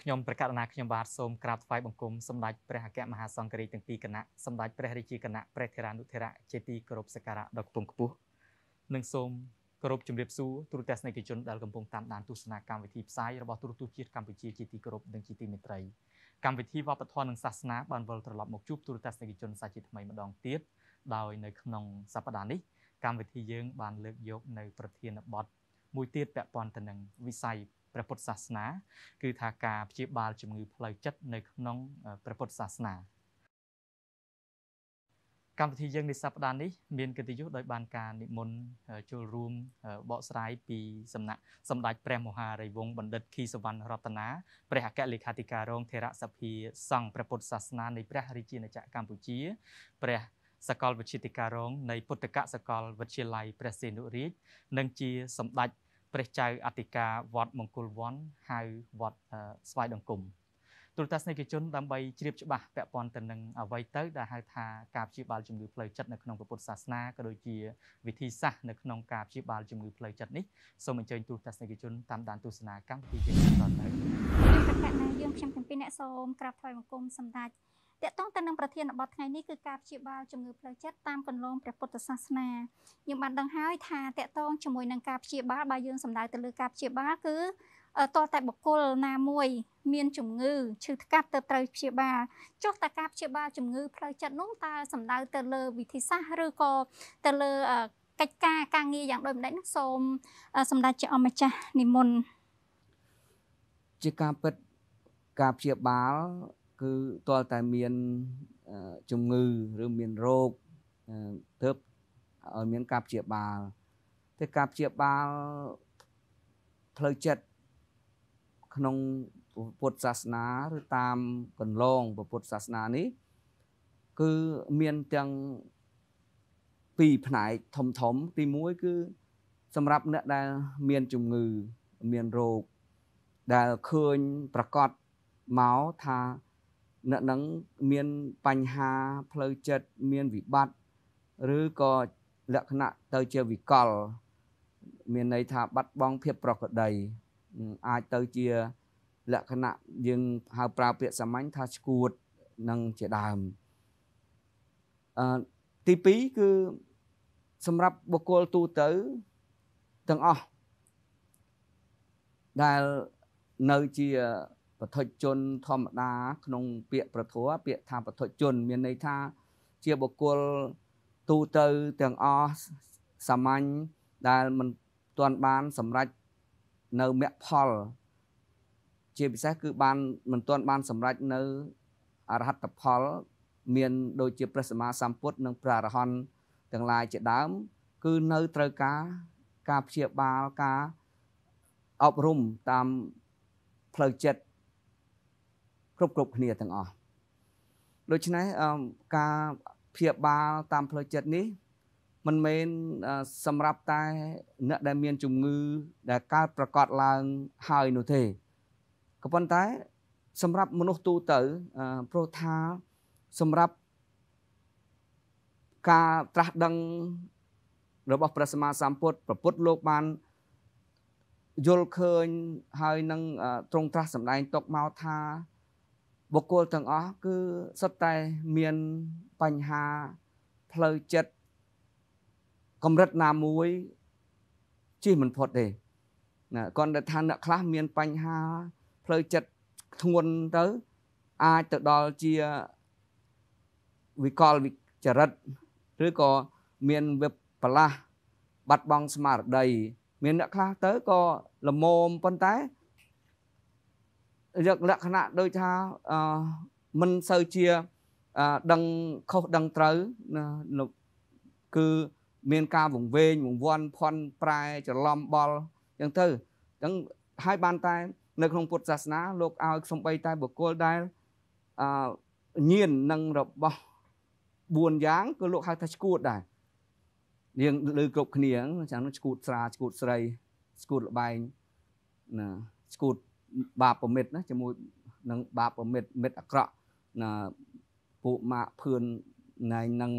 ខ្ញុំប្រកាសណាខ្ញុំបាទសូមក្រាបថ្វាយបង្គំសម្ដេចព្រះអគ្គមហាសង្ឃរាជទាំងពីរគណៈសម្ដេចព្រះរាជាគណៈព្រះធរានុធិរៈជាទីគោរពសក្ការៈដ៏ខ្ពង់ខ្ពស់និងសូមគោរពជំរាបសួរទូរទស្សនិកជនដែលកំពុងតាមដានទស្សនាកម្មវិធីផ្សាយរបស់ទូរទស្សន៍ជាតិកម្ពុជាជាទីគោរពនិងជាទីមេត្រីកម្មវិធីវប្បធម៌និងសាសនាបានវិលត្រឡប់មកជួបទូរទស្សនិកជនសាជាថ្មីម្ដងទៀតដោយនៅក្នុងសប្តាហ៍នេះ កម្មវិធីយើងបានលើកយកនៅប្រធានបទមួយទៀតពាក់ព័ន្ធទៅនឹងវិស័យព្រះពុទ្ធសាសនាគឺថាការព្យាបាល ជំងឺផ្លូវចិត្តនៅក្នុងព្រះពុទ្ធសាសនាកម្មវិធីយើងនៃសប្តាហ៍នេះមានកិត្តិយសដោយ បានការនិមន្តចូលរួមបកស្រាយពីសំណាក់សម្ដេចព្រះមហារាជវង្សបណ្ឌិតខីសវណ្ណរតនាព្រះអគ្គលេខាធិការរងធរសភាសង្ឃព្រះពុទ្ធសាសនា នៃព្រះរាជាណាចក្រកម្ពុជាព្រះសាកលវិទ្យាធិការរង នៃពុទ្ធកសកលវិទ្យាល័យព្រះសីនុរាជនិងជាសម្ដេចព្រះចៅអធិការវត្តមង្គលវ័នហៅវត្តស្វាយដង្គមទូរទស្សនិកជនដើម្បីជ្រាបច្បាស់ពាក់ព័ន្ធទៅនឹងអ្វីទៅដែលហៅថាការព្យាបាលជំងឺផ្លូវចិត្តនៅក្នុងពុទ្ធសាសនាក៏ដូចជាវិធីសាស្ត្រនៅក្នុងការព្យាបាលជំងឺផ្លូវចិត្តនេះសូមអញ្ជើញទូរទស្សនិកជនតាមដានទស្សនាកម្មវិធីយើងបន្តទៅក្នុងគណៈយើងខ្ញុំទាំងពីរអ្នកសូមក្រាបថ្វាយបង្គំសម្ដេចតកតងទៅនឹងប្រធានបទថ្ងៃនេះគឺការព្យាបាលជំងឺផ្លូវចិត្តតាមគន្លងព្រះពុទ្ធសាសនាយើងបានដឹងហើយថាតកតងជាមួយនឹងការព្យាបាលបើយើងសំដៅទៅលើការព្យាបាលគឺតលតែបុគ្គលណាមួយ មានជំងឺឈឺថ្កាត់ទៅត្រូវព្យាបាលចុះតើការព្យាបាលជំងឺផ្លូវចិត្តនោះតើសំដៅទៅលើវិធីសាស្ត្រឬក៏ទៅលើកិច្ចការការងារយ៉ាងដូចម្ដេចនោះសូមសម្ដេចជាអម្ចាស់និមន្តជាការពិតការព្យាបាលគឺតលតែមានជំងឺឬមានរោគទើបឲ្យមានការព្យាបាលតែការព្យាបាលផ្លូវចិត្តក្នុងពុទ្ធសាសនាឬតាមកន្លងពុទ្ធសាសនានេះគឺមានទាំងពីរផ្នែកធំធំទី1គឺសម្រាប់អ្នកដែលមានជំងឺមានរោគដែលឃើញប្រកាសមកថាអ្នកនឹងមានបញ្ហាផ្លូវចិត្តមានវិបត្តិឬក៏លក្ខណៈទៅជាវិកល មានន័យថាបាត់បង់ភាពប្រក្រតីអាចទៅជា លក្ខណៈយើងហៅប្រើពាក្យសាមញ្ញថាឈួតនឹងជាដើមអឺទី2គឺសម្រាប់បុគ្គលទូទៅទាំងអស់ដែលនៅជាបទជនធម្មតាក្នុងពាក្យប្រធัวពាក្យថាបទជនមានន័យថាជាបុគ្គលទូទៅទាំងអស់សាមញ្ញដែលមិនទាន់បានសម្រេចនៅមគ្គផល ជាពិសេសគឺបានមិនទាន់បានសម្រេចនៅ អរហត្តផល មានដូចជាព្រះសម្មាសម្ពុទ្ធនិងព្រះអរហន្តទាំងឡាយជាដើម គឺនៅត្រូវការការព្យាបាលការអប់រំតាមផ្លូវចិត្តគ្រប់គ្រប់គ្នាទាំងអស់ដូច្នេះការព្យាបាលតាមផ្លូវចិត្តនេះមិនមែនសម្រាប់តែអ្នកដែលមានជំងឺដែលកើតប្រកបឡើងហើយនោះទេក៏ប៉ុន្តែសម្រាប់មនុស្សទូទៅព្រោះថាសម្រាប់ការត្រាស់ដឹងរបស់ព្រះសម្មាសម្ពុទ្ធប្រពុតលោកបានយល់ឃើញហើយនឹងទ្រង់ត្រាស់សម្ដែងຕົកមកថាបុគ្គលទាំងអស់គឺសុទ្ធតែមានបញ្ហាផ្លូវចិត្តកម្រិតណាមួយជិះមិនផុតទេណាគាត់តែថាអ្នកខ្លះមានបញ្ហាផ្លូវចិត្តធ្ងន់ទៅ អាចទៅដល់ជាវិកលវិចរិតឬក៏មានវិបប្រឡាស់បាត់បង់ស្មារតីមានអ្នកខ្លះទៅក៏ល្មមប៉ុន្តែលក្ខណៈដូចថាមិនសូវជាដឹងខុសដឹងត្រូវគឺមានការវង្វេងវង្វាន់ភ័ន្តប្រែច្រឡំបល់អញ្ចឹងទៅអញ្ចឹងហើយបានតែ នៅក្នុងពុទ្ធសាសនាលោកឲ្យសំបីតែបុគ្គលដែលអឺញៀននឹងរបស់4យ៉ាងគឺលោកហៅថាឈួតដែរយើងលើគ្រប់គ្នាចាំនោះឈួតស្រាឈួតស្រីឈួតលបែងណាឈួតបាបប្រមិតណាជាមួយនឹងបាបប្រមិតមិត្តអាក្រក់ណាពួកម៉ាក់ភឿនណៃនឹង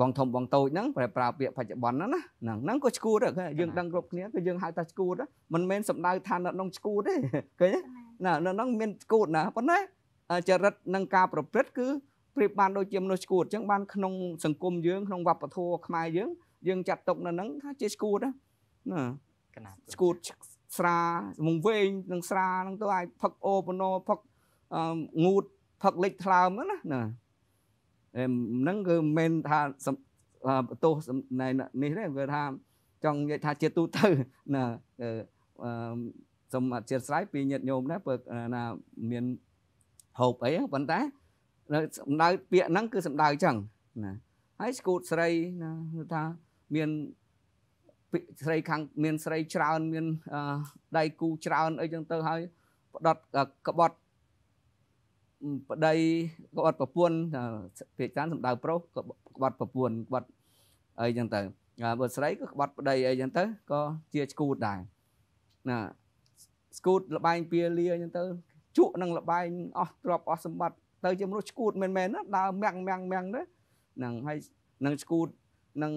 បងធំបងតូចហ្នឹងប្រើប្រាស់ពាក្យបច្ចុប្បន្នហ្នឹងណាហ្នឹងហ្នឹងក៏ឈួតដែរយើងដឹងគ្រប់គ្នាគឺយើងហៅថាឈួតមិនមែនសំដៅថានៅក្នុងឈួតទេឃើញណានៅក្នុងមានឈួតណាប៉ុន្តែចរិតនិងការប្រព្រឹត្តគឺប្រៀបបានដូចជាមនុស្សឈួតអញ្ចឹងបានក្នុងសង្គមយើងក្នុងវប្បធម៌ខ្មែរយើង យើងចាត់ទុកនៅហ្នឹងថាជាឈួតណាណាឈួតស្រាវងវែងនឹងស្រាហ្នឹងទៅឲ្យផឹកអូបណូផឹកងូតផឹកលិចថ្លើមហ្នឹងណាហ្នឹងគឺមិនមែនថាបន្ទោសណែនេះទេគឺថាចង់និយាយថាជាទូទៅណាសូមអធិស្ឋានពីញាតិញោមដែរបើណាមានហូបអីប៉ុន្តែសម្ដៅពាក្យហ្នឹងគឺសម្ដៅចឹងណាហើយស្គូតស្រីណាគឺថាមានស្រីខាងមានស្រីច្រើនមានដៃគូច្រើនអីចឹងទៅហើយផ្ដត់ក្បត់ប្តីក្បត់ប្រពន្ធពាក្យច្រើនសម្ដៅប្រុសក្បត់ប្រពន្ធក្បត់អីចឹងទៅបើស្រីក៏ក្បត់ប្តីអីចឹងទៅក៏ជាស្គូតដែរណាស្គូតលបែងពាលាចឹងទៅជក់នឹងលបែងអស់ទ្រពអស់សម្បត្តិទៅជាមនុស្សស្គូតមែនមែនណាដើរមាំងមាំងមាំងទៅនឹងហើយនឹងស្គូតនឹង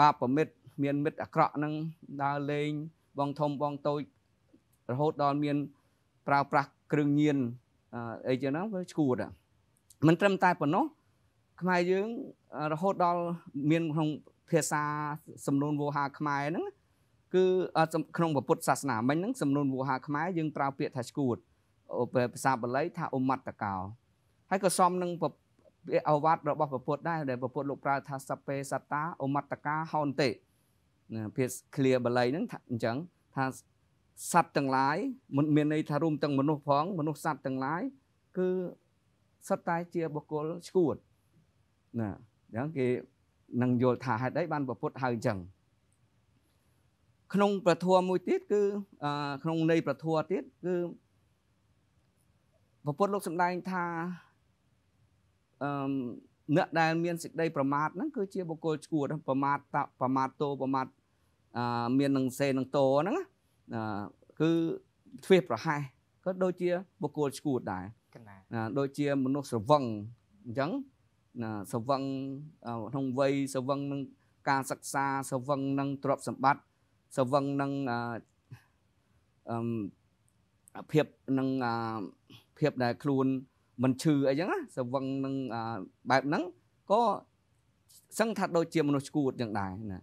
បាបប្រមិតមានមិត្តអាក្រក់នឹងដើរលេងបងធំបងតូចរហូតដល់មានប្រើប្រាស់គ្រឿងញៀនអីចឹងហ្នឹងវាឈួតមិនត្រឹមតែប៉ុណ្ណោះខ្មែរយើងរហូតដល់មានក្នុងភាសាសំនួនវោហាខ្មែរហ្នឹងគឺក្នុងពុទ្ធសាសនាមិញហ្នឹងសំនួនវោហាខ្មែរយើងប្រើពាក្យថាឈួតភាសាបាលី ថាអមត្តកោ ហើយក៏សមនឹងអវត្តរបស់ពុទ្ធដែរដែលពុទ្ធលោកប្រើថាសពេសត្តាអមត្តកាហោនតិភាស clear បាលីហ្នឹងថាអញ្ចឹងថាសត្វទាំងឡាយមិនមានន័យថារួមទាំងមនុស្សផង មនុស្សសត្វទាំងឡាយគឺសត្វតែជាបុគ្គលឈួតណាអញ្ចឹងគេនឹងយល់ថាហេតុអីបានប្រពុតហៅអញ្ចឹងក្នុងប្រធัวមួយទៀតគឺក្នុងន័យប្រធัวទៀតគឺប្រពុតលោកសំដែងថាអឺអ្នកដែលមានសេចក្តីប្រមាថហ្នឹងគឺជាបុគ្គលឈួតប្រមាថតប្រមាថតោប្រមាថអឺមាននឹងសេនឹងតោហ្នឹងណាគឺទ្វេសប្រហែសក៏ដូចជាបុគ្គលឈួតដែរណាដូចជាមនុស្សស្រវឹងអញ្ចឹងណាស្រវឹងក្នុងវ័យស្រវឹងនឹងការសិក្សាស្រវឹងនឹងទ្រព្យសម្បត្តិស្រវឹងនឹងអឺភាពនឹងភាពដែលខ្លួនមិនឈឺអីចឹងណាសវឹងនឹងបែបហ្នឹងក៏សឹងថាដូចជាមនុស្សឈួតចឹងដែរណា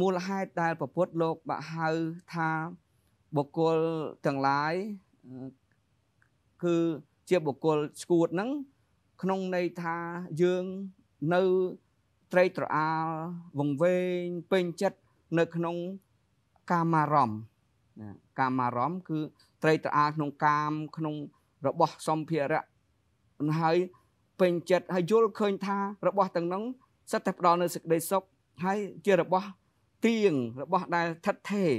មូលហេតុដែលប្រពុតលោក បាក់ហៅថា បុគ្គលទាំងឡាយ គឺជាបុគ្គលឈួតហ្នឹង ក្នុងន័យថាយើងនៅត្រេកត្រអាលវង្វេងពេញចិត្តនៅក្នុងកាមារម្មណ៍ណាកាមារម្មណ៍គឺត្រេកត្រអាលក្នុង កាមក្នុងរបស់សម្ភារៈហើយពេញចិត្តហើយយល់ឃើញថារបស់ទាំងនោះសិតតែផ្ដល់នូវសេចក្តីសុខហើយជារបស់ទៀងរបស់ដែលឋិតថេរ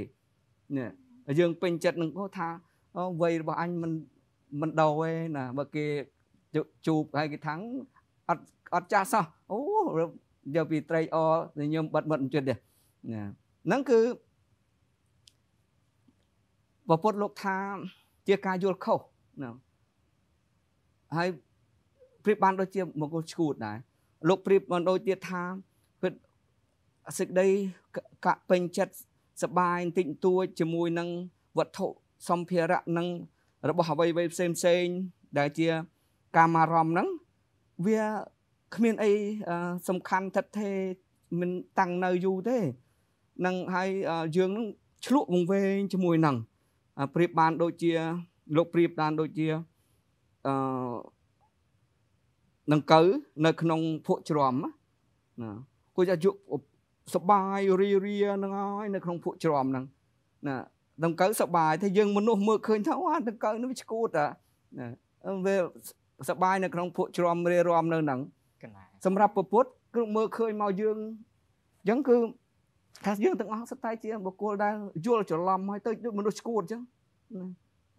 នេះយើងពេញចិត្តនឹងគាត់ថាវ័យរបស់អញមិនមិនដោទេណាបើគេជូបហើយគេថាំងអត់អត់ចាស់សោះអូយកពីត្រីអខ្ញុំបិទមុខចិត្តទេណាហ្នឹងគឺពពុទ្ធលោកថា ជាការយល់ខុសណាហើយប្រៀបបានដូចជាមកុលឈួតដែរលោកប្រៀបបានដូចទៀតថាពិតសេចក្តីកាក់ពេញចិត្តសបាយបន្តិចបន្តួចជាមួយនឹងវត្ថុសម្ភារៈនឹងរបស់អ្វីៗផ្សេងផ្សេងដែលជា កាមារម្មណ៍ហ្នឹងវាគ្មានអីសំខាន់ថិតថេរមិនតាំងនៅយូរទេនឹងហើយយើងនឹងឆ្លក់វងវែងជាមួយនឹងប្រៀបបានដូចជា លោកប្រៀបបានដូចជាដង្កូវនៅក្នុងភក់ជ្រាំណាគាត់អាចយកសបាយរីរាហ្នឹងហើយនៅក្នុងភក់ជ្រាំហ្នឹងណាដង្កូវសបាយតែយើងមនុស្សមើលឃើញថាអាដង្កូវនេះវាឈួតអាវាសបាយនៅក្នុងភក់ជ្រាំរីរាំនៅហ្នឹងសម្រាប់ពពុទ្ធគឺមើលឃើញមកយើងអញ្ចឹងគឺថាយើងទាំងអស់សុទ្ធតែជាបុគ្គលដែលយល់ច្រឡំហើយទៅដូចមនុស្សឈួតអញ្ចឹង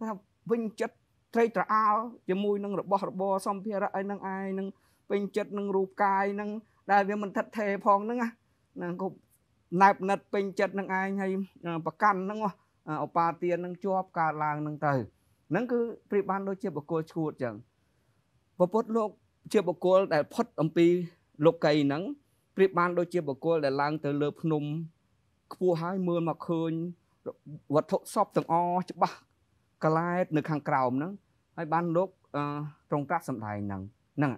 ថាវិញចិត្តត្រេកត្រអាលជាមួយនឹងរបស់ របរសម្ភារៈឯនឹងឯនឹងពេញចិត្តនឹងរូបកាយនឹងដែលវាមិនថិតថេរផងហ្នឹងណាគប់ណែបណិតពេញចិត្តនឹងឯងហើយប្រកាន់ហ្នឹងឧបាទាននឹងជាប់កើតឡើងហ្នឹងទៅហ្នឹងគឺប្រៀបបានដូចជាបុគ្គលឈួតចឹងពពុទ្ធលោកជាបុគ្គលដែលផុតអំពីលោកីហ្នឹងប្រៀបបាន ដូចជាបុគ្គលដែលឡើងទៅលើ ភ្នំខ្ពស់ហើយមើលមកឃើញវត្ថុសពទាំងអស់ច្បាស់ក្លែតនៅខាងក្រោមហ្នឹងហើយបានលោកត្រង់ត្រាស់សម្ដែងហ្នឹងហ្នឹង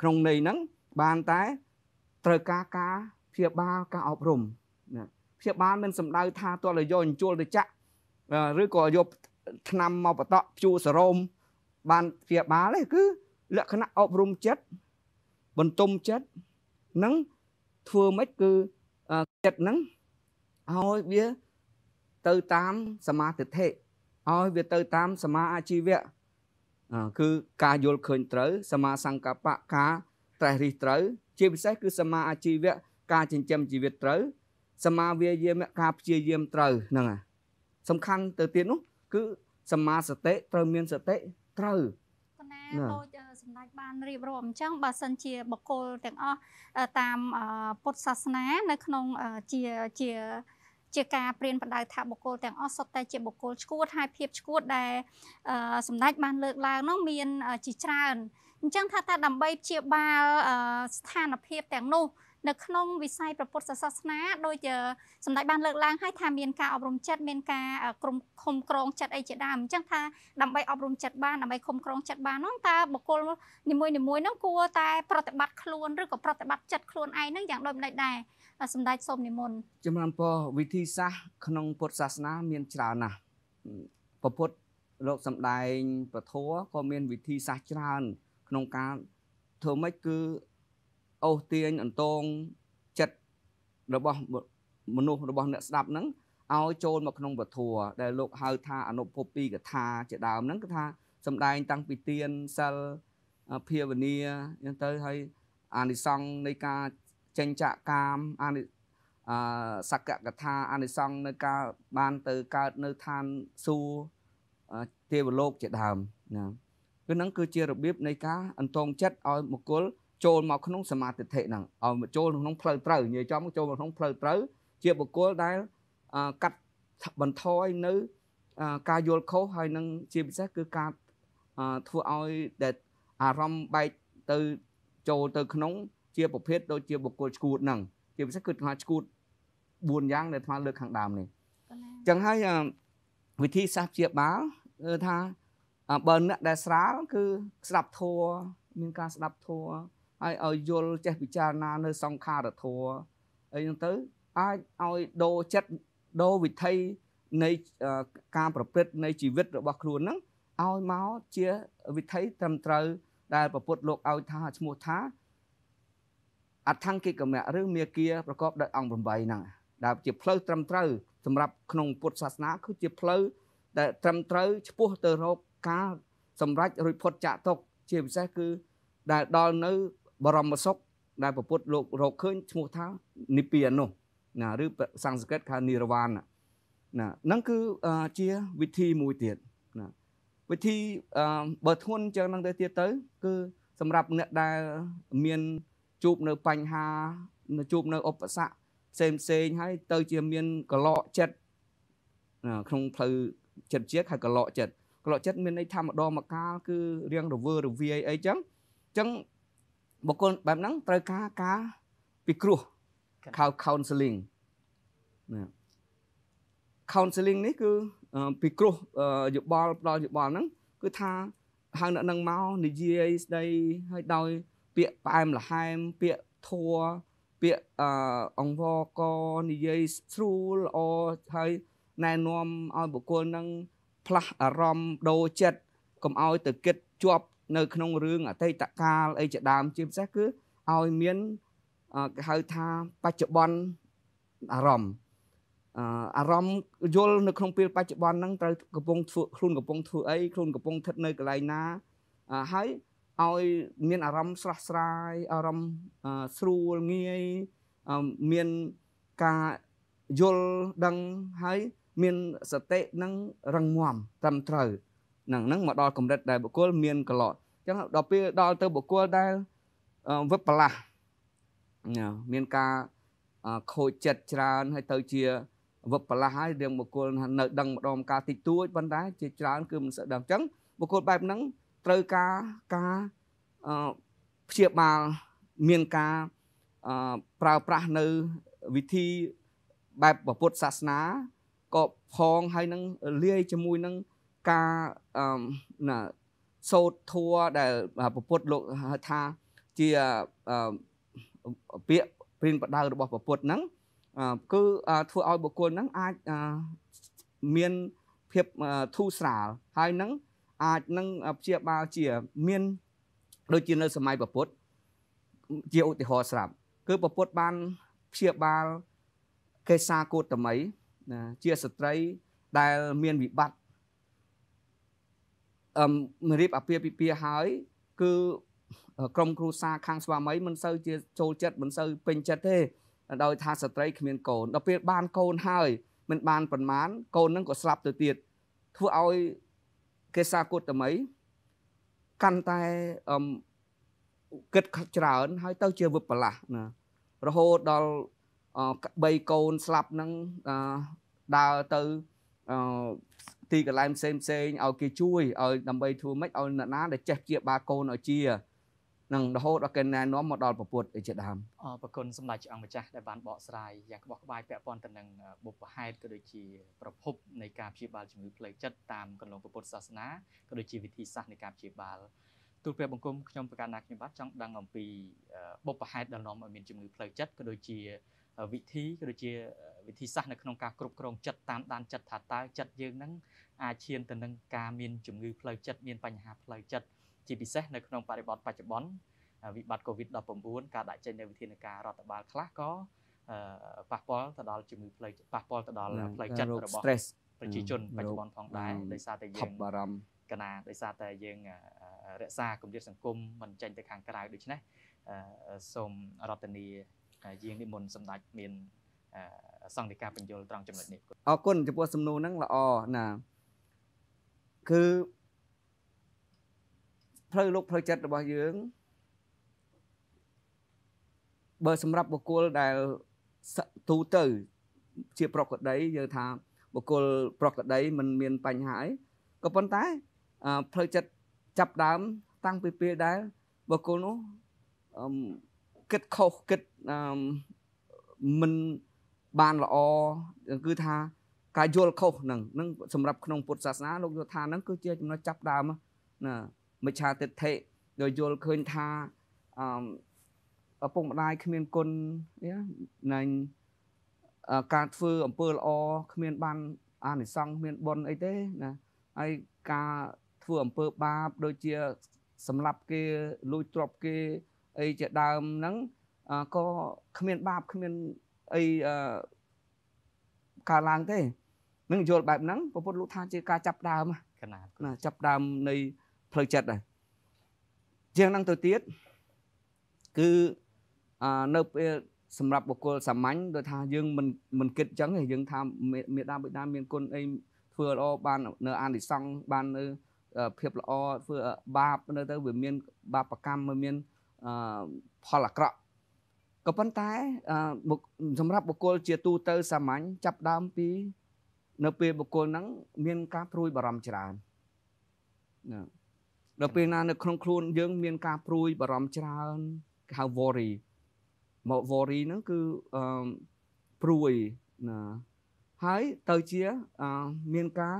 ក្នុងន័យហ្នឹងបានតែត្រូវការការព្យាបាលការអប់រំណាព្យាបាលមិនសំដៅថាទាល់តែយកអញ្ជុលទៅចាក់ ឬក៏យកឆ្នាំមកបតក់ព្យួរសរោមបានព្យាបាលទេគឺលក្ខណៈអប់រំចិត្តបន្ទុំចិត្តនឹងធ្វើម៉េចគឺចិត្តនឹងឲ្យវាទៅតាមសមាធិធិឲ្យវាទៅតាម សមាអាជីវៈគឺការយល់ឃើញត្រូវសមាសង្កបៈការត្រេះរិះត្រូវជាពិសេសគឺសមាអាជីវៈការចិញ្ចឹមជីវិតត្រូវសមាវាយាមការព្យាយាមត្រូវហ្នឹងសំខាន់ទៅទៀតនោះគឺសមាសតិត្រូវមានសតិត្រូវកណាដូចសម្ដេចបានរៀបរាប់អញ្ចឹងបើសិនជាបកគលទាំងអស់តាមពុទ្ធសាសនានៅក្នុងជាជាជាការព្រានបដៅថាបុគ្គលទាំងអស់សុទ្ធតែជាបុគ្គលឈួតហើយភាពឈួតដែលសម្ដេចបានលើកឡើងនោះមានជាច្រើនអញ្ចឹងថាតើដើម្បីព្យាបាលស្ថានភាពទាំងនោះ នៅក្នុងវិស័យប្រពុទ្ធសាសនាដូចជាសម្ដេចបានលើកឡើងហើយថាមានការអប់រំចិត្តមានការក្រុមឃុំក្រងចិត្តអីជាដើមអញ្ចឹងថាដើម្បីអប់រំចិត្តបានដើម្បីឃុំក្រងចិត្តបាននោះតើបុគ្គលនីមួយៗនោះគួរតែប្រតិបត្តិខ្លួនឬក៏ប្រតិបត្តិចិត្តខ្លួនឯងនឹងយ៉ាងដូចម្ដេចដែរសម្ដេចសូមនិមន្តចំណាំពរវិធីសាស្ត្រក្នុងពុទ្ធសាសនាមានច្រើនណាស់ពពុទ្ធលោកសម្ដែងពធក៏មានវិធីសាស្ត្រច្រើនក្នុងការធ្វើម៉េចគឺអូសទាញអន្តងចិត្តរបស់មនុស្សរបស់អ្នកស្ដាប់ហ្នឹងឲ្យចូលមកក្នុងពធដែលលោកហៅថាអនុភពពីកថា ជាដើមហ្នឹងគឺថា សម្ដែងតាំងពីទានសិលភាវនាអញ្ចឹងទៅហើយអានិសង្សនៃការចេញចាកកាមអានិអសក្កកថាអានិសង្ឃនៅការបានទៅកើតនៅឋានសួគ៌ទេវលោកជាដើមណាគឺនឹងគឺជារបៀបនៃការអន្តងចិត្តឲ្យមគលចូលមកក្នុងសមាធិធិហ្នឹងឲ្យចូលក្នុងផ្លូវត្រូវនិយាយចំចូលក្នុងផ្លូវត្រូវជាបុគ្គលដែលកាត់បន្ថយនៅការយល់ខុសហើយនឹងជាពិសេសគឺការធ្វើឲ្យដែលអារម្មណ៍បែកទៅចូលទៅក្នុងជាប្រភេទដូចជាបុគ្គលឈួតហ្នឹងជាពិសេសគឺថាឈួត4យ៉ាងដែលថ្មលើកខាងដើមនេះចឹងហើយវិធីសាស្ត្រព្យាបាលគឺថាបើអ្នកដែលស្រាលគឺស្ដាប់ធัวមានការស្ដាប់ធัวហើយឲ្យយល់ចេះពិចារណានៅសង្ខារធัวអីហ្នឹងទៅអាចឲ្យដូរចិត្តដូរវិធីនៃការប្រព្រឹត្តនៃជីវិតរបស់ខ្លួនហ្នឹងឲ្យមកជាវិធីត្រឹមត្រូវដែលប្រពុតលោកឲ្យថាឈ្មោះថាអដ្ឋង្គិកមៈឬមេគាប្រកបដោយអង្គ8ហ្នឹងដែល ជាផ្លូវត្រឹមត្រូវសម្រាប់ក្នុងពុទ្ធសាសនាគឺជាផ្លូវដែលត្រឹមត្រូវឆ្ពោះទៅរក ការសម្រេចរួចផុតចាកទុក ជាពិសេសគឺដែលដល់នៅបរមសុខដែលពពុទ្ធលោករកឃើញឈ្មោះថា និព្វាននោះណាឬសំស្ក្រឹតហៅនិរវ៉ានណាហ្នឹងគឺជាវិធីមួយទៀតណាវិធីបើធន់ចឹងហ្នឹងទៅទៀតទៅ គឺសម្រាប់អ្នកដែលមានជួបនៅបញ្ហាជួបនៅឧបសគ្គផ្សេងផ្សេងហើយ ទៅជាមានកលកចិត្តក្នុងផ្លូវចិត្តជាហៅកលកចិត្តកលកចិត្តមានន័យថាម្ដងមកកាលគឺរៀងរវើរវាយអីចឹងចឹងបុគ្គលបែបហ្នឹងត្រូវការការពិគ្រោះ counseling ណា counseling នេះគឺពិគ្រោះយោបល់ផ្ដល់យោបល់ហ្នឹងគឺថាហៅអ្នកនឹងមកនិយាយស្ដីឲ្យដោយពាក្យផ្អែមល្ហែមពាក្យធัวពាក្យអអង្វរកនិយាយស្រួលល្អហើយណែនាំឲ្យបុគ្គលនឹងផ្លាស់អារម្មណ៍ដូរចិត្តកុំឲ្យទៅគិតជាប់នៅក្នុងរឿងអតីតកាលអីជាដើមជាពិសេសគឺឲ្យមានគេហៅថាបច្ចុប្បន្នអារម្មណ៍អារម្មណ៍យល់នៅក្នុងពេលបច្ចុប្បន្នហ្នឹងត្រូវកំពុងធ្វើខ្លួនកំពុងធ្វើអីខ្លួនកំពុងស្ថិតនៅកន្លែងណាហើយឲ្យមានអារម្មណ៍ស្រស់ស្រាយអារម្មណ៍ស្រួលងាយមានការយល់ដឹងហើយមានសតិនឹងរឹងមាំត្រឹមត្រូវនឹងនឹងមកដល់កម្រិតដែលបុគ្គលមានកលត់អញ្ចឹងដល់ពេលដល់ទៅបុគ្គលដែលវិបលាស់មានការខូចចិត្តច្រើនហើយទៅជាវិបលាស់ហើយរឿងបុគ្គលនៅដឹងម្ដងការតិចតួចប៉ុន្តែជាច្រើនគឺមិនសូវដឹងអញ្ចឹងបុគ្គលបែបហ្នឹងត្រូវការការព្យាបាលមានការប្រើប្រាស់នៅវិធីបែបពុទ្ធសាសនាក៏ផងហើយនឹងលាយជាមួយនឹងការណាសោតធัวដែលពុទ្ធលោកហៅថា ជាពាក្យព្រិនបដៅរបស់ពុទ្ធហ្នឹងគឺធ្វើឲ្យបុគ្គលហ្នឹងអាចមានភាពធូរស្រាលហើយនឹងអាចនឹងព្យាបាលជាមានដូចជានៅសម័យពុទ្ធជាឧទាហរណ៍ស្រាប់ គឺពុទ្ធបានព្យាបាលកេសាកោតមីណាជាស្ត្រីដែលមានវិបត្តិអឹមរៀបអាពាហ៍ពិពាហ៍ហើយគឺក្រុមគ្រួសារខាងស្វាមីមិនសូវជាចូលចិត្តមិនសូវពេញចិត្តទេដោយ ថាស្ត្រីគ្មានកូនដល់ពេលបានកូនហើយមិនបានប៉ុន្មានកូននឹងក៏ស្លាប់ទៅទៀតធ្វើឲ្យគេសាគតតមីកាន់តែអឹមគិតច្រើនហើយទៅជាវិបលាស់ណារហូតដល់3កូនស្លាប់ហ្នឹងដើរទៅទីកន្លែងផ្សេងផ្សេងឲ្យគេជួយឲ្យដើម្បីធ្វើម៉េចឲ្យអ្នកណាដែលចេះជាបាកូនឲ្យជានិងរហូតដល់គេណែនាំមកដល់ប្រពុតអីជាដើមអរគុណសម្ដេចអង្គម្ចាស់ដែលបានបកស្រាយយ៉ាងក្បោះក្បាយពាក់ព័ន្ធទៅនឹងបុព្វហេតុក៏ដូចជាប្រភពនៃការព្យាបាលជំងឺផ្លូវចិត្តតាមកន្លងពុទ្ធសាសនាក៏ដូចជាវិធីសាស្ត្រនៃការព្យាបាលទូព្រះបង្គំខ្ញុំប្រកាសណាខ្ញុំបាទចង់ដឹងអំពីបុព្វហេតុដែលនាំឲ្យមានជំងឺផ្លូវចិត្តក៏ដូចជាវិធីក៏ដូចជាវិធីសាស្ត្រនៅក្នុងការគ្រប់គ្រងចិត្តតាមដានចិត្តថាតើចិត្តយើងនឹងអាចឈានទៅនឹងការមានជំងឺផ្លូវចិត្តមានបញ្ហាផ្លូវចិត្តជាពិសេសនៅក្នុងបរិបទបច្ចុប្បន្នវិបត្តិ COVID-19 ការដាក់ចេញនូវវិធានការរដ្ឋបាលខ្លះក៏ប៉ះពាល់ទៅដល់ជំងឺផ្លូវប៉ះពាល់ទៅដល់ផ្លូវចិត្តរបស់ប្រជាជនបច្ចុប្បន្នផងដែរដោយសារតែយើងបារម្ភកណាដោយសារតែយើងរក្សាគម្លាតសង្គមមិនចេញទៅខាងក្រៅដូច្នេះសូមរដ្ឋនីយាងនិមន្តសម្ដេចមានសង្ឃិកាបញ្យលត្រង់ចំណុចនេះអរគុណចំពោះសំណួរហ្នឹងល្អណាគឺផ្លូវលោកផ្លូវចិត្តរបស់យើងបើសម្រាប់បុគ្គលដែលទូទៅជាប្រកដី យើងថា បុគ្គលប្រកដីมันមានបញ្ហាអីក៏ប៉ុន្តែផ្លូវចិត្តចាប់ដើម តាំងពីពេលដែលបុគ្គលនោះគិតខុសគិតមិនបានល្អគឺថា ការយល់ខុសហ្នឹងហ្នឹងសម្រាប់ក្នុងពុទ្ធសាសនាលោកយល់ថាហ្នឹងគឺជាចំណុចចាប់ដើមណាមិច្ឆាទិដ្ឋិដោយយល់ឃើញថាអឺឪពុកម្ដាយគ្មានគុណណាញ់ការធ្វើអំពើល្អគ្មាន បាន អានិសង្ឃគ្មានបុណ្យអីទេណាហើយការធ្វើអំពើបាបដូចជាសម្លាប់គេលួចទ្រព្យគេអីជាដើមហ្នឹងក៏គ្មានបាបគ្មានអីកើតឡើងទេនឹងយល់បែបហ្នឹងពុទ្ធលោកថាជាការចាប់ដើមណាចាប់ដើមនៃផ្លូវចិត្តដែរជាងនឹងទៅទៀតគឺនៅពេលសម្រាប់បុគ្គលសាមញ្ញដូចថាយើងមិនមិនគិតចឹងទេយើងថាមេដាបិតាមានគុណអីធ្វើល្អបាននៅអានិសង្ឃបាននៅភាពល្អធ្វើបាបនៅទៅវាមានបាបកម្មមានផលអាក្រក់ក៏ប៉ុន្តែសម្រាប់បុគ្គលជាទូទៅសាមញ្ញចាប់ដើមពី នៅពេលបុគ្គលហ្នឹងមានការព្រួយបារម្ភច្រើនដល់ពេលណានៅក្នុងខ្លួន យើងមានការព្រួយបារម្ភច្រើនគេហៅ worry មក worry ហ្នឹងគឺអឺព្រួយណាហើយទៅជាមានការ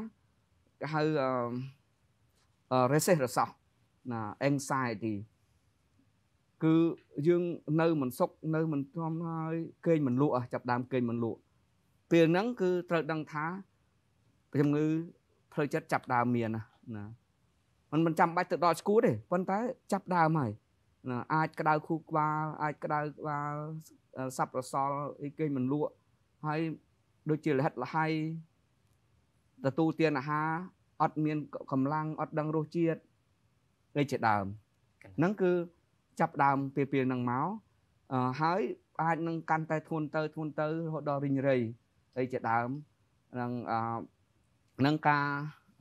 ហៅអឺ resist រសោះណា anxiety គឺយើងនៅមិនសុខនៅ មិនធំហើយគេងមិនលក់ចាប់ដើមគេងមិនលក់ពេលហ្នឹងគឺត្រូវដឹងថាជំងឺផ្លូវចិត្តចាប់ដើមមានណាมันមិនចាំបាច់ទៅដល់ស្គួតទេប៉ុន្តែចាប់ដើមហើយអាចក្តៅខួរក្បាលអាចក្តៅក្បាលសាប់រសល់អីគេមិនលក់ហើយដូចជាលិហិតលហៃទទួលទានអាហារអត់មានកម្លាំងអត់ដឹងរសជាតិដូចជាដើមហ្នឹងគឺចាប់ដើមពេលពេលហ្នឹងមកហើយអាចនឹងកាន់តែធ្ងន់ទៅធ្ងន់ទៅរហូតដល់រិញរៃដូចជាដើមនឹងនឹងការ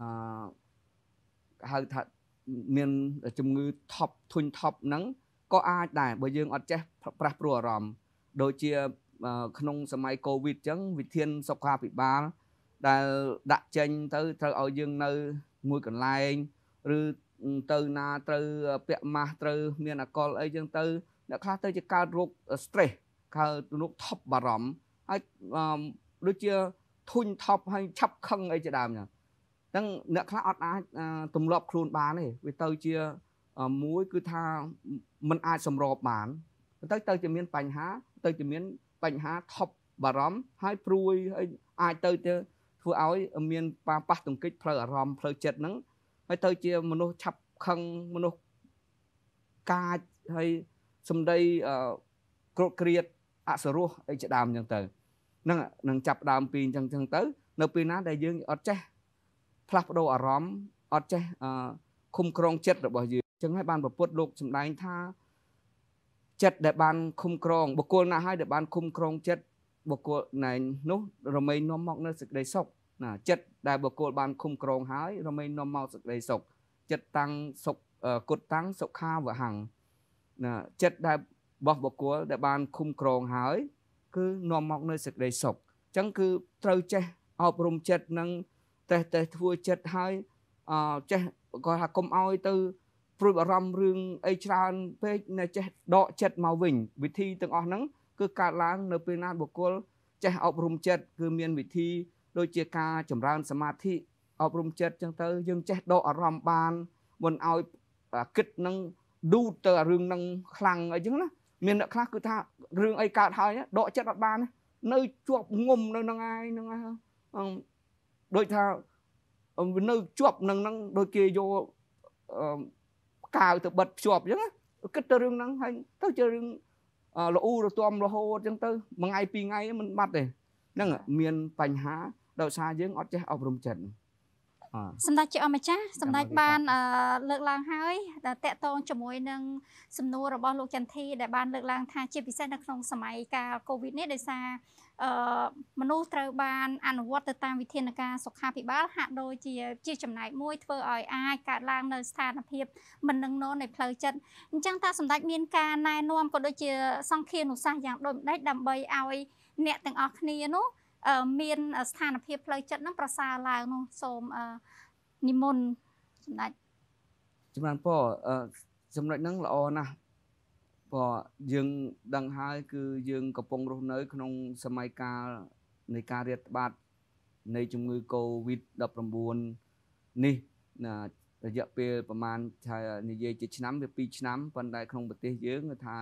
អឺហៅថាមានជំងឺថប់ធុញថប់ហ្នឹងក៏អាចដែរបើយើងអត់ចេះប្រាស់ព្រួអារម្មណ៍ដូចជាក្នុងសម័យកូវីដអញ្ចឹង វិធានសុខាភិបាលដែលដាក់ចេញទៅត្រូវឲ្យយើងនៅមួយកន្លែង ឬទៅណាត្រូវពាក់ម៉ាស់ត្រូវមានអកលអីចឹងទៅអ្នកខ្លះទៅជាកើតរោគ stress កើតរោគថប់បារម្ភហើយដូចជាធុញថប់ហើយឆាប់ខឹងអីជាដើមចឹងចឹងអ្នកខ្លះអត់អាចទម្លាប់ខ្លួនបានទេវាទៅជាមួយគឺថាมันអាចសម្របបានទៅទៅជាមាន បញ្ហា ទៅជាមាន បញ្ហាថប់បារម្ភហើយព្រួយហើយអាចទៅទៅធ្វើឲ្យមានប៉ះទង្គិចផ្លូវអារម្មណ៍ផ្លូវចិត្តហ្នឹងហើយទៅជាមនុស្សឆាប់ខឹងមនុស្សកាចហើយសម្ដីក្រោតក្រៀតអសរោះអីជាដើមអញ្ចឹងទៅហ្នឹងនឹងចាប់ដើមពីអញ្ចឹងអញ្ចឹងទៅនៅពេលណាដែលយើងអត់ចេះផ្លាស់ប្ដូរអារម្មណ៍អត់ចេះឃុំក្រងចិត្តរបស់យើងចឹងហើយបានប្រពុតលោកសម្ដែងថាចិត្តដែលបានឃុំក្រងបុគ្គលណាហើយដែលបានឃុំក្រងចិត្តបុគ្គលណែនោះរមែងនាំមកនៅសេចក្តីសុខណាចិត្តដែលបុគ្គលបានឃុំក្រងហើយរមែងនាំមកសេចក្តីសុខចិត្តតាំងសុខគុតតាំងសុខាវហੰណាចិត្តដែលរបស់បុគ្គលដែលបានឃុំក្រងហើយគឺនាំមកនៅសេចក្តីសុខអញ្ចឹងគឺត្រូវចេះអប់រំចិត្តនឹងតែតែធ្វើចិត្តឲ្យអចេះគាត់ថាកុំឲ្យទៅព្រួយបារម្ភរឿងអីច្រើនពេកនៅចេះដកចិត្តមកវិញ វិធីទាំងអស់ហ្នឹងគឺកើតឡើងនៅពេលណាបុគ្គលចេះអប់រំចិត្តគឺមាន វិធី ដូចជាការចម្រើនសមាធិអប់រំចិត្តចឹងទៅ យើងចេះដកអារម្មណ៍បានមិនឲ្យគិតនឹងឌូតទៅរឿងនឹងខ្លាំងអីចឹងណាមានអ្នកខ្លះគឺថារឿងអីកើតហើយដកចិត្តអត់បាន នៅជាប់ងុំនៅនឹងឯងហ្នឹងហើយដូចថានៅជាប់នឹងហ្នឹងដូចគេយកកាវទៅបិទភ្ជាប់អញ្ចឹងគិតទៅរឿងហ្នឹងហើយទៅជារឿងលអ៊ូរទាំរហូតអញ្ចឹងទៅមួយថ្ងៃពីរថ្ងៃមិនបាត់ទេហ្នឹងមានបញ្ហា ដោយសារយើងអត់ចេះអប់រំចិត្តសម្ដេចជាអម្ចាស់សម្ដេចបានលើកឡើងហើយដែលតកតងជាមួយនឹងសំណួររបស់លោកចន្ទធីដែលបានលើកឡើង ថាជាពិសេសនៅក្នុងសម័យកាល Covid នេះដោយសារអឺមនុស្សត្រូវបានអនុវត្តទៅតាមវិធានការសុខាភិបាលហាក់ដូចជាជា ចំណែកមួយធ្វើឲ្យអាចកើតឡើងនៅស្ថានភាពមិននឹងនរនៃផ្លូវចិត្តអញ្ចឹងតាសម្ដេចមានការណែនាំក៏ដូចជាសង្ឃានុសាសន៍យ៉ាងដូចម្ដេចដើម្បីឲ្យ អ្នកទាំងអស់គ្នានោះមាន ស្ថានភាពផ្លូវចិត្តនឹងប្រសើរឡើងនោះសូមនិមន្តសម្ដេចចំណានពរសម្ដេចនឹងល្អណាស់ព្រោះយើងដឹងហើយគឺយើងកំពុងរស់នៅ ក្នុងសម័យកាលនៃការរាតត្បាតនៃជំងឺ Covid-19 នេះណារយៈពេលប្រហែលថានិយាយជាឆ្នាំវា2ឆ្នាំប៉ុន្តែក្នុងប្រទេសយើងគឺថា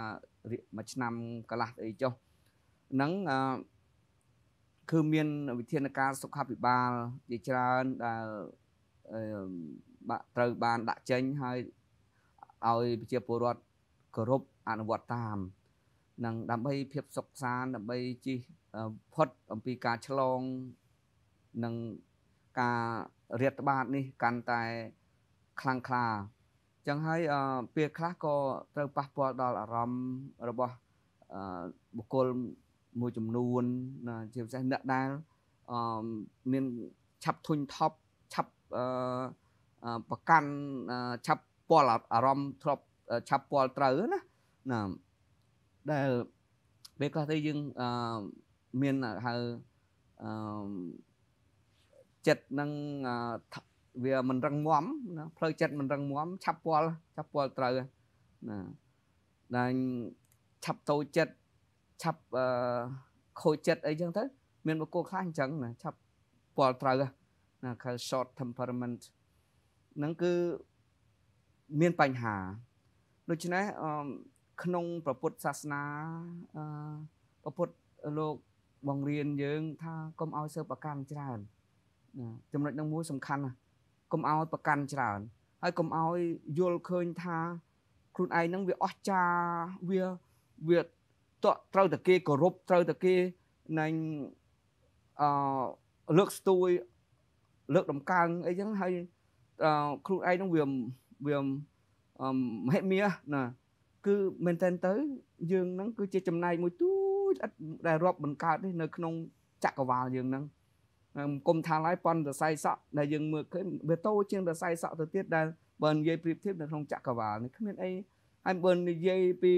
មួយឆ្នាំកន្លះអីចុះហ្នឹងគឺមានវិធានការសុខាភិបាលជាច្រើនដែលបាក់ត្រូវបានដាក់ចេញហើយឲ្យប្រជាពលរដ្ឋគោរពអនុវត្តតាមនឹងដើម្បីភាពសុខសាន្តដើម្បីជិះផុតអំពីការឆ្លងនិងការរាតត្បាតនេះកាន់តែខ្លាំងក្លាចឹងហើយពេលខ្លះក៏ត្រូវប៉ះពាល់ដល់អារម្មណ៍របស់បុគ្គលមួយចំនួនជាពិសេសអ្នកដែលមានឆាប់ធុញថប់ឆាប់ប្រកាន់ឆាប់ពាល់អារម្មណ៍ធ្លាប់ឆាប់ពាល់ត្រូវណាណាដែលពេលខ្លះទៅយើងអឺមានហៅអឺចិត្តនឹងវាមិនរឹងមាំណាផ្លូវចិត្តមិនរឹងមាំឆាប់ពាល់ឆាប់ពាល់ត្រូវណាដែលឆាប់តូចចិត្តឆាប់អឺខូចចិត្តអីចឹងទៅមានបុគ្គលខ្លះអញ្ចឹងណាឆាប់ពាល់ត្រូវណាខៅ short temperament ហ្នឹងគឺមានបញ្ហាដូច្នេះអឺក្នុងព្រះពុទ្ធសាសនាអឺព្រះពុទ្ធលោកបង្រៀនយើង ថាកុំឲ្យសើប្រកាន់ច្រើនណាចំណុចនឹងមួយសំខាន់ណាកុំឲ្យប្រកាន់ច្រើន ហើយកុំឲ្យយល់ឃើញថាខ្លួនឯងនឹងវាអស្ចារវាវាត្រូវតែគេគោរពត្រូវតែគេនឹងអឺលើកស្ទួយលើកតម្កើងអីចឹងហើយខ្លួនឯងនឹងវាវាមហិមាណាគឺមែនតើទៅយើងហ្នឹងគឺជាចំណែកមួយទូចឥតដែលរាប់បង្កើតទេនៅក្នុងចក្រវាលយើងហ្នឹងគុំថាឡើយប៉ុនរស័យសក់ដែលយើងមើលឃើញវាតូចជាងរស័យសក់ទៅទៀតដែលបើនិយាយប្រៀបធៀបនៅក្នុងចក្រវាលនេះគ្មានអីហើយបើនិយាយពី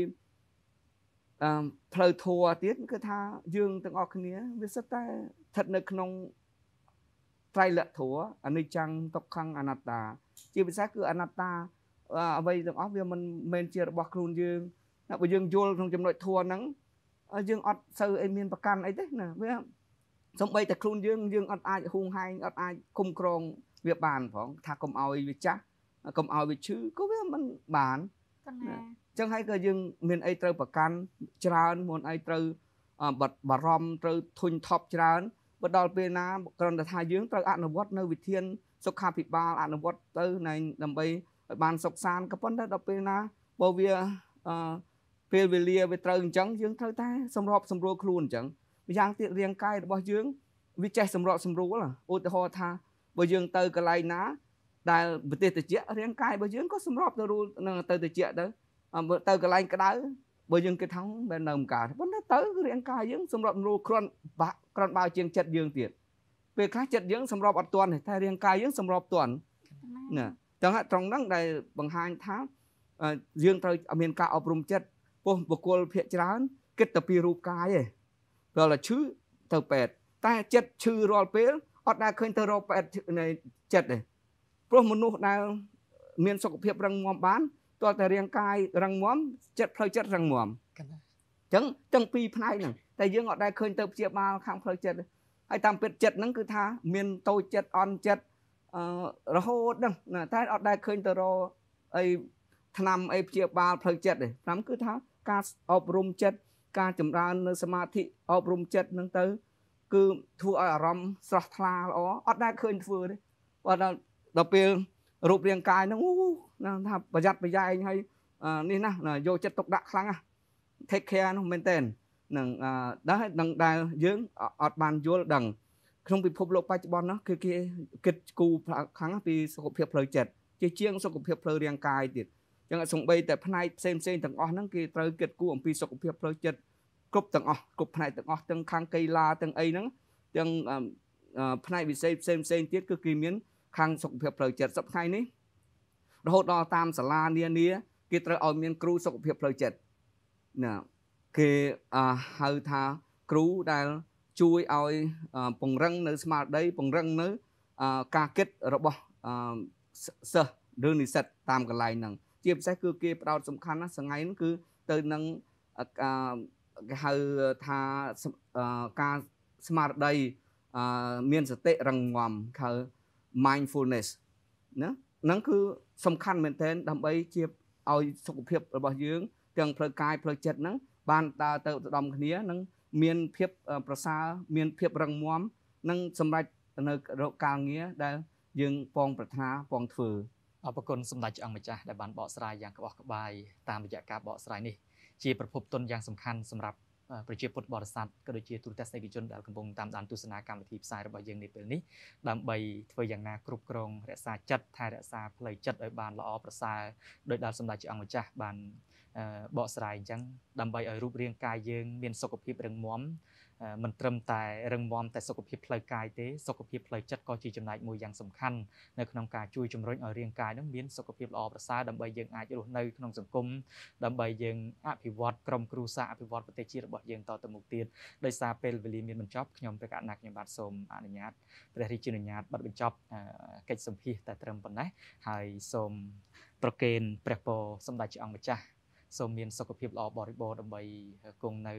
អឺផ្លូវធัวទៀតគឺថាយើងទាំងអស់គ្នាវាសិតតែស្ថិតនៅក្នុងត្រៃលក្ខធัวអនិច្ចំទុក្ខំអនត្តាជាភាសាគឺអនត្តាអ្វីទាំងអស់វាមិនមែនជារបស់ខ្លួនយើងណាបើយើងយល់ក្នុងចំណុចធัวហ្នឹងយើងអត់សូវអីមានប្រកាន់អីទេណាវាសំបីតែខ្លួនយើងយើងអត់អាចហួងហែងអត់អាចគុំក្រងវាបាន ផងថាកុំឲ្យវាចាស់កុំឲ្យវាឈឺក៏វាមិនបានណាចឹងហើយក៏យើងមានអីត្រូវប្រកាន់ច្រើនមុនអីត្រូវបារម្ភត្រូវធុញថប់ច្រើនបើដល់ពេលណាគ្រាន់តែថាយើងត្រូវអនុវត្តនៅវិធានសុខាភិបាលអនុវត្តទៅដើម្បីឲ្យបានសុខសាន្តក៏ប៉ុន្តែដល់ពេលណាបើវាពេលវេលាវាត្រូវអញ្ចឹងយើងត្រូវតែសម្របសម្រួលខ្លួនអញ្ចឹងម្យ៉ាងទៀតរាងកាយរបស់យើងវាចេះសម្របសម្រួលឧទាហរណ៍ថាបើយើងទៅកន្លែងណា ដែលប្រទេសត្រជាក់រាងកាយរបស់យើងក៏សម្របទៅរួលនឹងទៅត្រជាក់ទៅទៅកន្លែងក្តៅបើយើងគិតថាមិននៅម្កាប៉ុន្តែទៅរាងកាយយើងសម្របសម្រួលគ្រាន់បាក់គ្រាន់បើជាងចិត្តយើងទៀតពេលខ្លះចិត្តយើងសម្របអត់ទាន់តែរាងកាយយើងសម្របទាន់ណាទាំងត្រង់ហ្នឹងដែលបង្ហាញថាយើងត្រូវមានការអប់រំចិត្តពោះបុគ្គលភាកច្រើន គិតតែពីរូបកាយឯងដល់តែឈឺទៅពេទ្យតែចិត្តឈឺរាល់ពេលអត់ដែលឃើញទៅរកពេទ្យនៃចិត្តទេព្រោះមនុស្សដែលមានសុខភាពរឹងមាំបានទាល់តែរាងកាយរឹងមាំចិត្តផ្លូវចិត្តរឹងមាំអញ្ចឹងទាំងពីរផ្នែកហ្នឹងតែយើងអត់ដែលឃើញទៅព្យាបាលខាងផ្លូវចិត្តហើយតាមពិតចិត្តហ្នឹងគឺថាមានតូចចិត្តអន់ចិត្តរហូតហ្នឹងតែអត់ដែលឃើញទៅរកអីឆ្នាំអីព្យាបាលផ្លូវចិត្តទេឆ្នាំគឺថា ការអប់រំចិត្តការចម្រើននៅសមាធិអប់រំចិត្តហ្នឹងទៅគឺធ្វើឲ្យអារម្មណ៍ស្រស់ថ្លាល្អអត់ដែលឃើញធ្វើទេបាទដល់ពេលរូបរាងកាយហ្នឹងអូថាប្រយ័ត្នប្រយែងហើយនេះណាយកចិត្តទុកដាក់ខ្លាំងណា take care នោះមែនតើនឹងដល់ដល់ដែលយើងអត់បានយល់ដឹងក្នុងពិភពលោកបច្ចុប្បន្ននោះគឺគេ គិតគូរខាងពីសុខភាពផ្លូវចិត្តជាជាង សុខភាពផ្លូវរាងកាយទៀតអញ្ចឹងសំបីតែផ្នែកផ្សេងផ្សេងទាំងអស់ហ្នឹងគេត្រូវគិតគូរអំពីសុខភាពផ្លូវចិត្តគ្រប់ទាំងអស់គ្រប់ផ្នែកទាំងអស់ទាំងខាងកីឡាទាំងអីហ្នឹងទាំងផ្នែកវិស័យផ្សេងផ្សេងទៀតគឺគេមាន ខាង សុខភាពផ្លូវចិត្តសប្តាហ៍នេះរហូតដល់តាមសាលានានាគេត្រូវឲ្យមានគ្រូសុខភាពផ្លូវចិត្តណាគេហៅថាគ្រូដែលជួយឲ្យពង្រឹងនៅស្មារតីពង្រឹងនៅការគិតរបស់សិស្សឬនិស្សិតតាមកន្លែងហ្នឹងជាពិសេសគឺគេផ្ដោតសំខាន់ណាស់ថ្ងៃហ្នឹងគឺទៅនឹងគេហៅថាការស្មារតីមានសតិរងងំខៅ mindfulness ណាហ្នឹងគឺសំខាន់មែនទែនដើម្បីជាឲ្យសុខភាព របស់យើងទាំងផ្លូវកាយផ្លូវចិត្តហ្នឹងបានដើរទៅឧត្តមគ្នានឹងមានភាពប្រសើរមានភាពរឹងមាំនិងសម្រេចនៅរកការងារដែលយើងពងប្រាថ្នាពងធ្វើអរគុណសម្ដេចឆ្អឹងម្ចាស់ដែលបានបកស្រាយយ៉ាងក្បោះក្បាយតាមរយៈការបកស្រាយនេះជាប្រភពទុនយ៉ាងសំខាន់សម្រាប់ប្រជាពុទ្ធបរិស័ទក៏ដូចជាទូរទស្សនិកជនដែលកំពុងតាមដានទស្សនាកម្មវិធីផ្សាយរបស់យើងនាពេលនេះដើម្បីធ្វើយ៉ាងណាគ្រប់គ្រងរក្សាចិត្តថែរក្សាផ្លូវចិត្តឲ្យបាន ល្អប្រសើរដោយដែលសម្ដេចជាអង្គម្ចាស់បានបកស្រាយអញ្ចឹងដើម្បីឲ្យរូបរាងកាយយើងមានសុខភាពរឹងមាំមិនត្រឹមតែរឹងមាំតែសុខភាពផ្លូវកាយទេសុខភាពផ្លូវចិត្តក៏ជាចំណែកមួយយ៉ាងសំខាន់នៅក្នុងការជួយជំរុញឲ្យរាងកាយនឹងមានសុខភាពល្អប្រសើរដើម្បីយើងអាចរស់នៅក្នុងសង្គមដើម្បីយើងអភិវឌ្ឍក្រុមគ្រួសារអភិវឌ្ឍប្រទេសជាតិរបស់យើងតទៅមុខទៀតដោយសារពេលវេលាមានបញ្ចប់ខ្ញុំព្រះកណ្ណាខ្ញុំបាទសូមអនុញ្ញាតព្រះរាជានុញ្ញាតបတ်បញ្ចប់កិច្ចសម្ភាសតែត្រឹមប៉ុណ្ណេះហើយសូមប្រគេនព្រះពរសម្ដេចជាអង្គម្ចាស់សូមមានសុខភាពល្អបរិបូរណ៍ដើម្បីគង់នៅ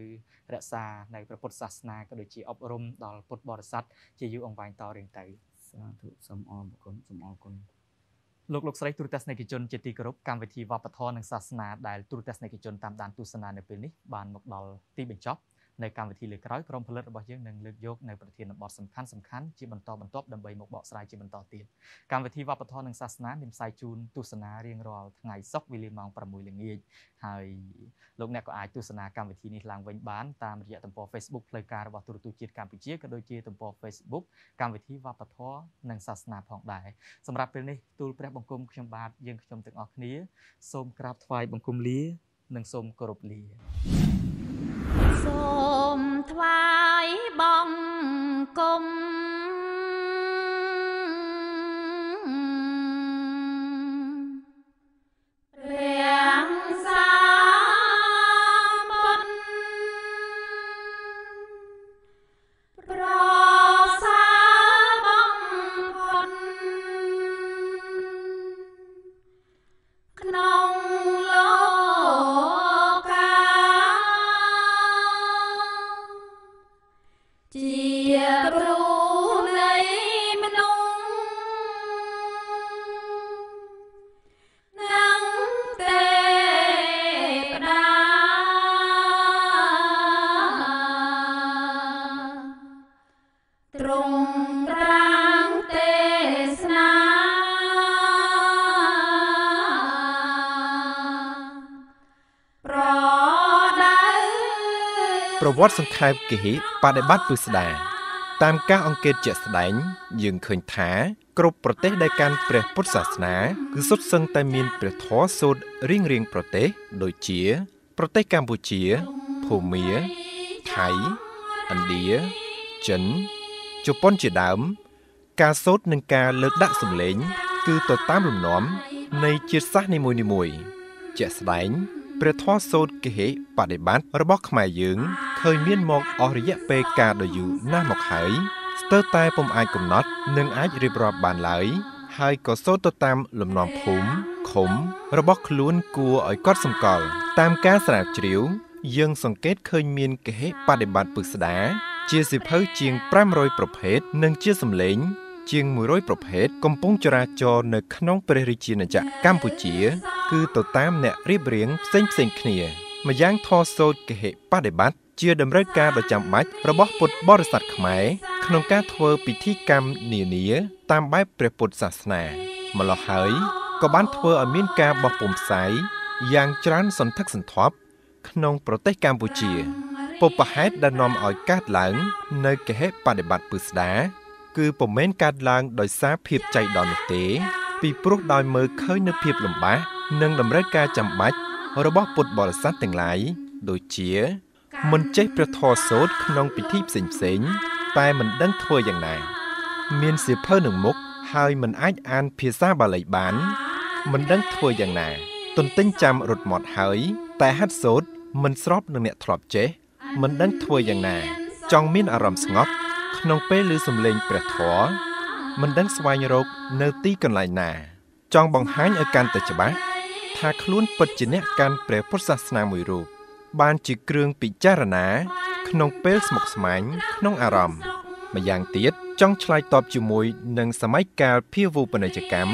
រក្សានៅព្រះពុទ្ធសាសនាក៏ដូចជាអប់រំដល់ពុទ្ធបរិស័ទជាយូរអង្វែងតរៀងទៅសាធុសូមអរគុណសូមអរគុណលោកលោកស្រីទូរទស្សនិកជនជាទីគោរពកម្មវិធីវប្បធម៌និងសាសនាដែលទូរទស្សនិកជនតាមដានទស្សនានៅពេលនេះបានមកដល់ទីបញ្ចប់នៅកម្មវិធីលើក្រោយក្រុមផលិតរបស់យើងនឹងលើកយកនៅប្រធានបទសំខាន់សំខាន់ជាបន្តបន្ទាប់ដើម្បីមកបកស្រាយជាបន្តទៀតកម្មវិធីវប្បធម៌និងសាសនាមានផ្សាយជូនទស្សនារៀងរាល់ថ្ងៃសុក្រវេលាម៉ោង6ល្ងាចហើយលោកអ្នកក៏អាចទស្សនាកម្មវិធីនេះឡើងវិញបានតាមរយៈទំព័រ Facebook ផ្លូវការរបស់ទូរទស្សន៍ជាតិកម្ពុជាក៏ដូចជាទំព័រ Facebook កម្មវិធីវប្បធម៌និងសាសនា ផងដែរសម្រាប់ពេលនេះទូលព្រះបង្គំខ្ញុំបាទយើងខ្ញុំទាំងអស់គ្នាសូមក្រាបថ្វាយបង្គំលានិងសូមគោរពលាសូមថ្វាយបង្គំវត្តសង្ខេបគិហិបដិបត្តិពិស្ដាតាមការអង្កេតជាក់ស្ដែងយើងឃើញថា គ្រប់ប្រទេស ដែលកាន់ព្រះ ពុទ្ធសាសនាគឺសុទ្ធសឹងតែមានព្រះធម៌សូត្ររៀងរៀងប្រទេស ដូចជា ប្រទេសកម្ពុជាភូមាថៃឥណ្ឌាចិនជប៉ុនជាដើម ការសូត្រនិងការលើកដាក់សម្លេងគឺទៅតាមលំនាំ នៃជាតិសាសន៍នីមួយៗជាក់ស្ដែងព្រះធម៌សូត្រគិហិបដិបត្តិរបស់ខ្មែរយើងឃើញមានមកអស់រយៈពេលការដ៏យូរណាស់មកហើយស្ទើរតែពុំអាចកំណត់និងអាចរៀបរាប់បានឡើយហើយក៏សូត្រទៅតាមលំនាំភូមិឃុំរបស់ខ្លួនគួរឲ្យកត់សម្គាល់តាមការស្រាវជ្រាវយើងសង្កេតឃើញមានគហេបដិបត្តិពុស្ដាជាសិភៅជាង500ប្រភេទនិងជាសម្លេងជាង100ប្រភេទកំពុងចរាចរនៅក្នុងព្រះរាជាណាចក្រកម្ពុជាគឺទៅតាមអ្នករៀបរៀងផ្សេងៗគ្នាម្យ៉ាងធរសូត្រគហេបដិបត្តិជាតម្រូវការដ៏ចាំបាច់របស់ពុទ្ធបរិស័ទខ្មែរក្នុងការធ្វើពិធីកម្មនានា តាមបែបព្រះពុទ្ធសាសនាម្ល៉ោះហើយក៏បានធ្វើឲ្យមានការបោះពុំផ្សាយយ៉ាងច្រើនសន្ធឹកសន្ធាប់ ក្នុង ប្រទេសកម្ពុជាពុបហេតុដែលនាំឲ្យកើតឡើង នៅកិហិបដិបត្តិពិស្ដាគឺពុំមែនកើតឡើងដោយសារភាពចៃដន្យនោះទេពីព្រោះដោយមើលឃើញនូវភាពលំបាកនិងតម្រូវការចាំបាច់របស់ពុទ្ធបរិស័ទទាំងឡាយដូចជាមិនចេះព្រះធម៌សូត្រក្នុងពិធីផ្សេងផ្សេងតែមិនដឹងធ្វើយ៉ាងណា មានសៀវភៅនឹងមុខហើយមិនអាចអានភាសាបាលីបាន មិនដឹងធ្វើយ៉ាងណាទន្ទឹងចាំរត់មាត់ហើយតែហាត់សូត្រមិនស្រប នឹងអ្នកធ្លាប់ចេះមិនដឹងធ្វើយ៉ាងណា ចង់មាន អារម្មណ៍ស្ងប់ក្នុងពេលឮសំឡេង ព្រះធម៌មិនដឹងស្វែងរក នៅទីកន្លែងណា ចង់បង្ហាញឲ្យកាន់តែច្បាស់ថាខ្លួនពិតជាអ្នកកាន់ព្រះពុទ្ធសាសនាមួយរូបបានជាគ្រឿងពិចារណា ក្នុងពេលស្មុគស្មាញ ក្នុងអារម្មណ៍ម្យ៉ាងទៀតចង់ឆ្លើយតបជាមួយនឹងសម័យកាលភាវូបនីយកម្ម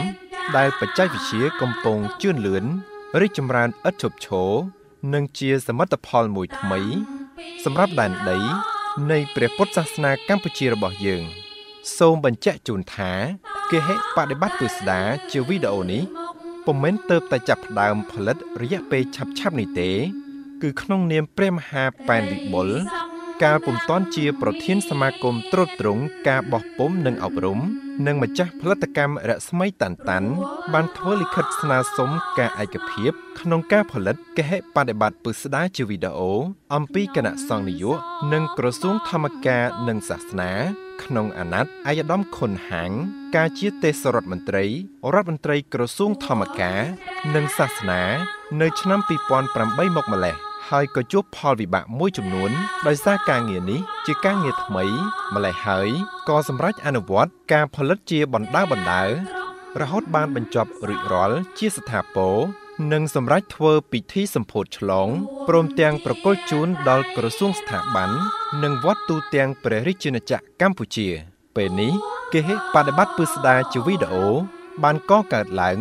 ដែលបច្ចេកវិទ្យាកំពុងជឿនលឿនរីកចម្រើនឥតឈប់ឈរនិងជាសមិទ្ធផលមួយថ្មី សម្រាប់ដែនដី នៃព្រះពុទ្ធសាសនាកម្ពុជារបស់យើង សូមបញ្ជាក់ជូនថាគេហេបប្រតិបត្តិទស្សនាជាវីដេអូនេះពុំមែនទៅតែចាប់ផ្ដើមផលិតរយៈពេលឆាប់ៗនេះទេគឺក្នុងនាមព្រះមហាប៉ែនវិបុលកាលពុំតាន់ជាប្រធានសមាគមត្រួតត្រងការបោះពុំនិងអប់រំនិងម្ចាស់ផលិតកម្មរស្មីតាន់តាន់បានធ្វើលិខិតស្នើសុំការឯកភាពក្នុងការផលិតកិហិបដិបត្តិពុស្ដាជាវីដេអូអំពីគណៈសង្ឃនាយកនិងក្រសួងធម្មការនិងសាសនាក្នុងអាណត្តិអាយដាមខុនហាងការជាទេសរដ្ឋមន្ត្រីរដ្ឋមន្ត្រីក្រសួងធម្មការនិងសាសនានៅឆ្នាំ2008មកម្លេះ។ហើយក៏ជួបផលវិបាកមួយចំនួន ដោយសារការងារនេះជាការងារថ្មីម្ល៉េះហើយក៏សម្រេចអនុវត្តការផលិតជាបណ្ដាបណ្ដារហូតបានបញ្ចប់រួចរាល់ជាស្ថាពរនិងសម្រេចធ្វើពិធីសម្ពោធឆ្លងព្រមទាំងប្រគល់ជូនដល់ក្រសួងស្ថាប័ននិងវត្តទូទាំងព្រះរាជាណាចក្រកម្ពុជា ពេលនេះគេហេបប្រតិបត្តិពឹស្ដាជាវីដេអូបានកកើតឡើង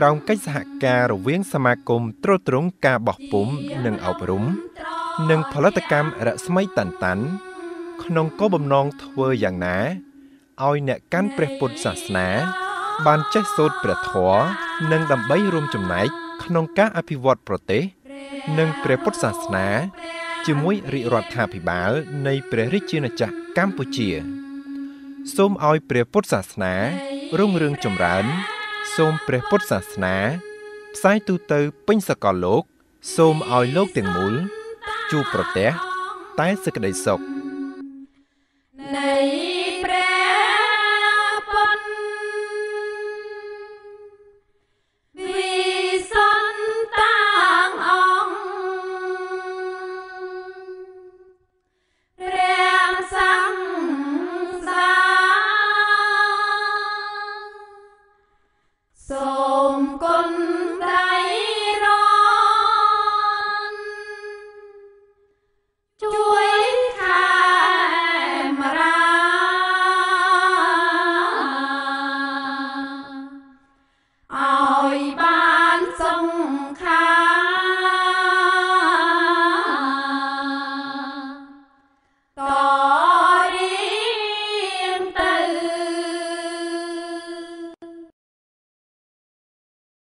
ក្រោមកិច្ចសហការរវាងសមាគមត្រួតត្រងការបោះពុំនិងអប់រំនិងផលិតកម្មរស្មីតាន់តាន់ក្នុងគោលបំណងធ្វើយ៉ាងណាឲ្យអ្នកកាន់ព្រះពុទ្ធសាសនា បានចេះសូត្រព្រះធម៌និងដើម្បីរួមចំណែកក្នុងការអភិវឌ្ឍប្រទេស និងព្រះពុទ្ធសាសនាជាមួយរាជរដ្ឋាភិបាល នៃព្រះរាជាណាចក្រកម្ពុជា សូមឲ្យព្រះពុទ្ធសាសនារុងរឿងចម្រើនសូមព្រះពុទ្ធសាសនា ផ្សាយទូទៅពេញសកលលោក សូមឲ្យលោកទាំងមូល ជួបប្រទះតែសេចក្តីសុខនៃ